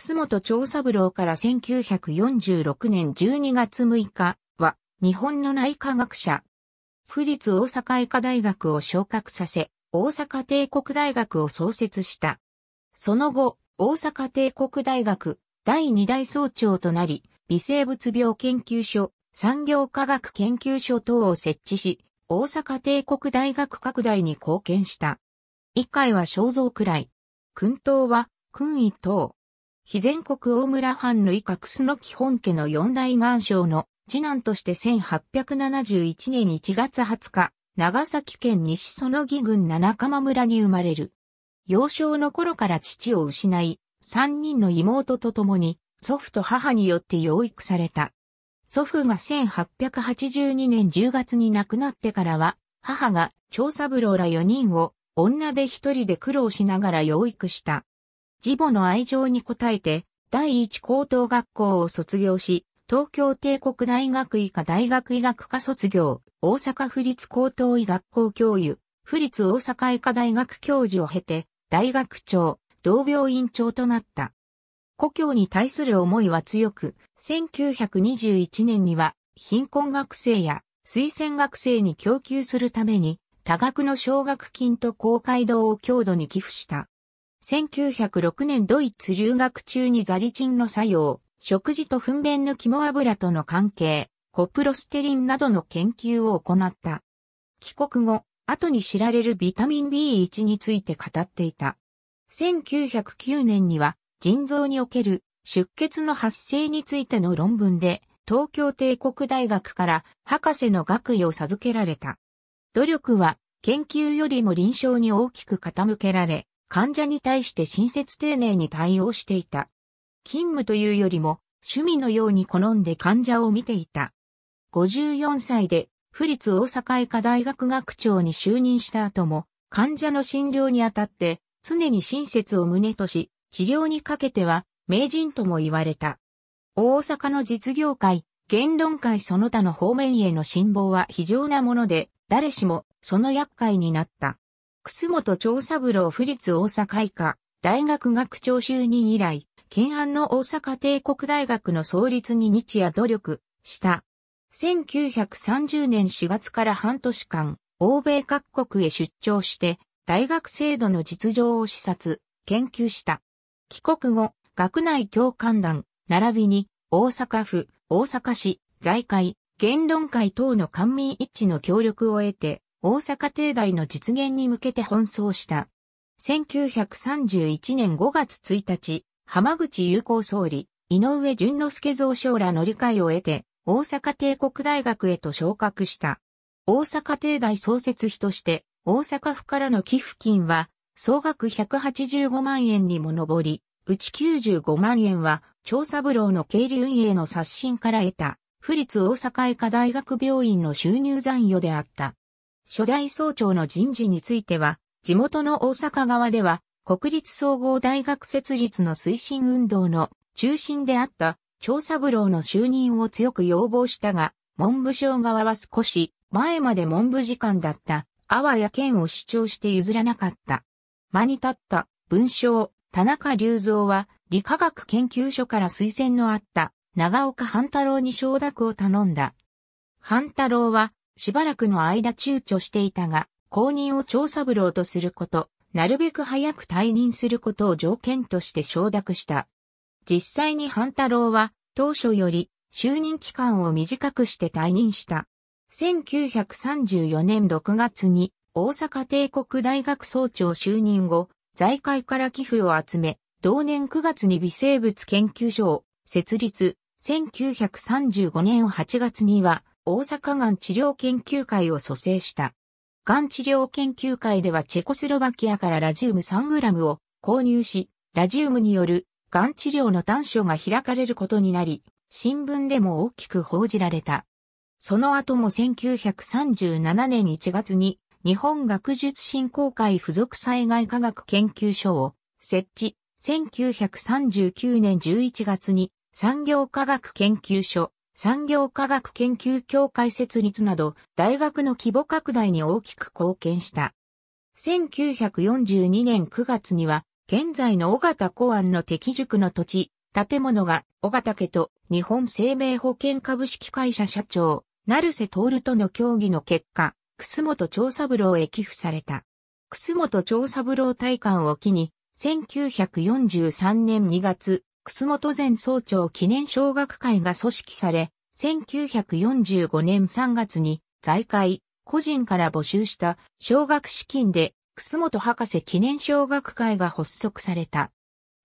楠本長三郎から1946年12月6日は、日本の内科学者。府立大阪医科大学を昇格させ、大阪帝国大学を創設した。その後、大阪帝国大学第2代総長となり、微生物病研究所、産業科学研究所等を設置し、大阪帝国大学拡大に貢献した。一回は肖像くらい。訓頭は、訓位等。非全国大村藩の以下の木本家の四大岩礁の次男として1871年1月20日、長崎県西園木郡七釜村に生まれる。幼少の頃から父を失い、三人の妹と共に祖父と母によって養育された。祖父が1882年10月に亡くなってからは、母が長三郎ら4人を女で一人で苦労しながら養育した。ジ母の愛情に応えて、第一高等学校を卒業し、東京帝国大学医科大学医学科卒業、大阪府立高等医学校教諭、府立大阪医科大学教授を経て、大学長、同病院長となった。故郷に対する思いは強く、1921年には貧困学生や推薦学生に供給するために多額の奨学金と公会堂を強度に寄付した。1906年ドイツ留学中にザリチンの作用、食事と糞便の肝油との関係、コプロステリンなどの研究を行った。帰国後、後に知られるビタミン B1 について語っていた。1909年には腎臓における出血の発生についての論文で東京帝国大学から博士の学位を授けられた。努力は研究よりも臨床に大きく傾けられ、患者に対して親切丁寧に対応していた。勤務というよりも、趣味のように好んで患者を見ていた。54歳で、府立大阪医科大学学長に就任した後も、患者の診療にあたって、常に親切を胸とし、治療にかけては、名人とも言われた。大阪の実業界、言論界その他の方面への辛抱は非常なもので、誰しもその厄介になった。楠本長三郎府立大阪医科大学学長就任以来、懸安の大阪帝国大学の創立に日夜努力した。1930年4月から半年間、欧米各国へ出張して、大学制度の実情を視察、研究した。帰国後、学内教官団、並びに、大阪府、大阪市、財界、言論会等の官民一致の協力を得て、大阪帝大の実現に向けて奔走した。1931年5月1日、浜口友好総理、井上淳之介蔵将らの理解を得て、大阪帝国大学へと昇格した。大阪帝大創設費として、大阪府からの寄付金は、総額185万円にも上り、うち95万円は、調査部老の経理運営の刷新から得た、府立大阪医科大学病院の収入残余であった。初代総長の人事については、地元の大阪側では、国立総合大学設立の推進運動の中心であった長三郎の就任を強く要望したが、文部省側は少し前まで文部次官だった阿波や県を主張して譲らなかった。間に立った文章田中隆三は理化学研究所から推薦のあった長岡半太郎に承諾を頼んだ。半太郎はしばらくの間躊躇していたが、後任を調査三郎とすること、なるべく早く退任することを条件として承諾した。実際に半太郎は、当初より、就任期間を短くして退任した。1934年6月に、大阪帝国大学総長就任後、財界から寄付を集め、同年9月に微生物研究所を設立、1935年8月には大阪癌治療研究会を蘇生した。がん治療研究会ではチェコスロバキアからラジウム 3g を購入し、ラジウムによるがん治療の短所が開かれることになり、新聞でも大きく報じられた。その後も1937年1月に日本学術振興会附属災害科学研究所を設置、1939年11月に産業科学研究所産業科学研究協会設立など、大学の規模拡大に大きく貢献した。1942年9月には、現在の尾形公安の敵塾の土地、建物が、尾形家と日本生命保険株式会社社長、成瀬徹との協議の結果、楠本長三郎へ寄付された。楠本長三郎大官を機に、1943年2月、楠本前総長記念小学会が組織され、1945年3月に財界、個人から募集した小学資金で楠本博士記念小学会が発足された。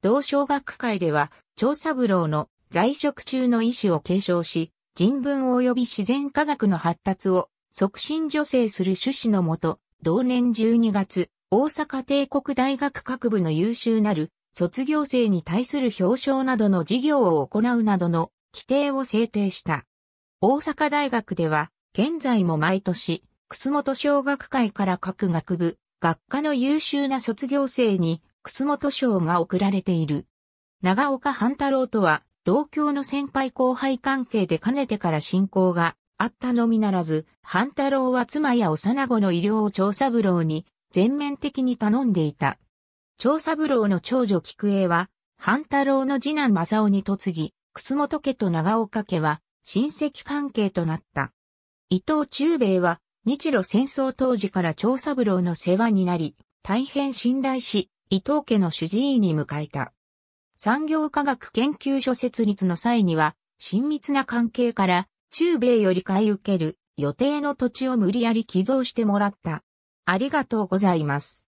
同小学会では、長三郎の在職中の意思を継承し、人文及び自然科学の発達を促進助成する趣旨のもと、同年12月、大阪帝国大学各部の優秀なる卒業生に対する表彰などの事業を行うなどの規定を制定した。大阪大学では、現在も毎年、楠本小学会から各学部、学科の優秀な卒業生に、楠本賞が贈られている。長岡半太郎とは、同郷の先輩後輩関係でかねてから親交があったのみならず、半太郎は妻や幼子の医療を長三郎に全面的に頼んでいた。長三郎の長女菊栄は、半太郎の次男正雄に嫁ぎ、楠本家と長岡家は親戚関係となった。伊藤忠兵衛は日露戦争当時から長三郎の世話になり、大変信頼し、伊藤家の主治医に迎えた。産業科学研究所設立の際には、親密な関係から、中米より買い受ける予定の土地を無理やり寄贈してもらった。ありがとうございます。